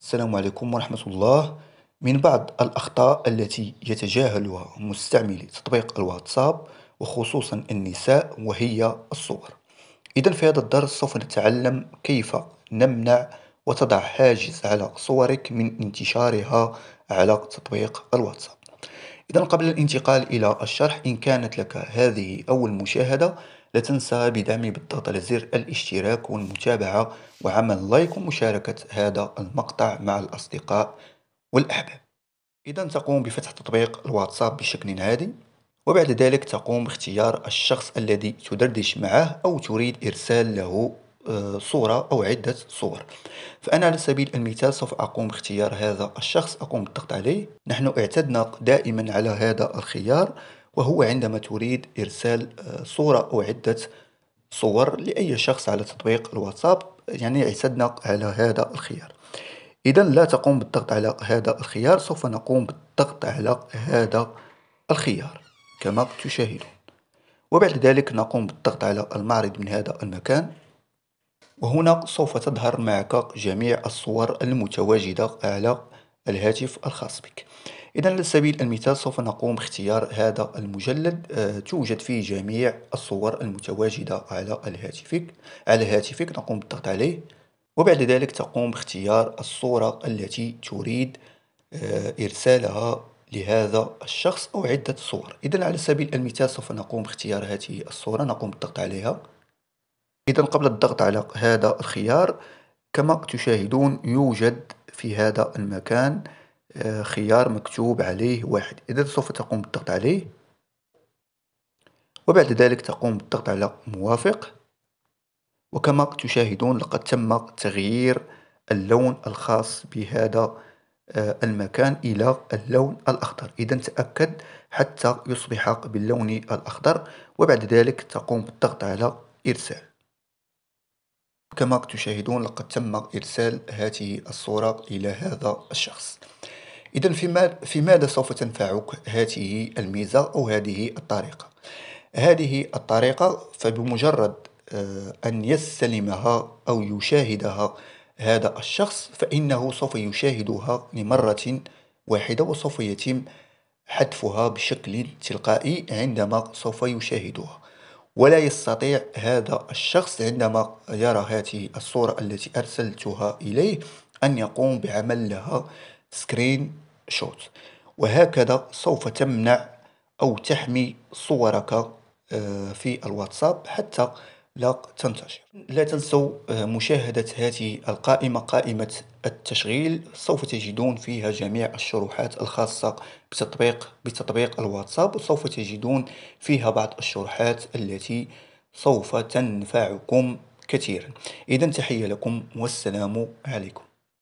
السلام عليكم ورحمة الله من بعض الأخطاء التي يتجاهلها مستعملي تطبيق الواتساب وخصوصا النساء وهي الصور إذا في هذا الدرس سوف نتعلم كيف نمنع وتضع حاجز على صورك من انتشارها على تطبيق الواتساب إذا قبل الانتقال إلى الشرح إن كانت لك هذه أول مشاهدة لا تنسى بدعمي بالضغط على زر الاشتراك والمتابعة وعمل لايك ومشاركة هذا المقطع مع الأصدقاء والأحباب إذا تقوم بفتح تطبيق الواتساب بشكل عادي وبعد ذلك تقوم باختيار الشخص الذي تدردش معه أو تريد إرسال له آه، صورة أو عدة صور فأنا على سبيل المثال سوف أقوم باختيار هذا الشخص أقوم بالضغط عليه نحن اعتدنا دائما على هذا الخيار وهو عندما تريد إرسال آه، صورة أو عدة صور لأي شخص على تطبيق الواتساب يعني اعتدنا على هذا الخيار إذا لا تقوم بالضغط على هذا الخيار سوف نقوم بالضغط على هذا الخيار كما تشاهدون وبعد ذلك نقوم بالضغط على المعرض من هذا المكان وهنا سوف تظهر معك جميع الصور المتواجدة على الهاتف الخاص بك إذا على سبيل المثال سوف نقوم باختيار هذا المجلد آه، توجد فيه جميع الصور المتواجدة على الهاتفك على هاتفك نقوم بالضغط عليه وبعد ذلك تقوم باختيار الصورة التي تريد آه، إرسالها لهذا الشخص أو عدة صور إذا على سبيل المثال سوف نقوم باختيار هذه الصورة نقوم بالضغط عليها إذا قبل الضغط على هذا الخيار كما تشاهدون يوجد في هذا المكان آه، خيار مكتوب عليه واحد إذا سوف تقوم بالضغط عليه وبعد ذلك تقوم بالضغط على موافق وكما تشاهدون لقد تم تغيير اللون الخاص بهذا آه، المكان إلى اللون الأخضر إذا تأكد حتى يصبح باللون الأخضر وبعد ذلك تقوم بالضغط على إرسال كما تشاهدون لقد تم إرسال هذه الصورة إلى هذا الشخص إذا في ماذا سوف تنفعك هذه الميزة أو هذه الطريقة؟ هذه الطريقة فبمجرد آه، أن يستلمها أو يشاهدها هذا الشخص فإنه سوف يشاهدها لمرة واحدة وسوف يتم حذفها بشكل تلقائي عندما سوف يشاهدها ولا يستطيع هذا الشخص عندما يرى هذه الصورة التي أرسلتها إليه أن يقوم بعمل لها سكرين شوت وهكذا سوف تمنع أو تحمي صورك آه، في الواتساب حتى لا تنتشر لا تنسوا آه، مشاهدة هذه القائمة قائمة التشغيل سوف تجدون فيها جميع الشروحات الخاصة بتطبيق بتطبيق الواتساب وسوف تجدون فيها بعض الشروحات التي سوف تنفعكم كثيرا إذا تحية لكم والسلام عليكم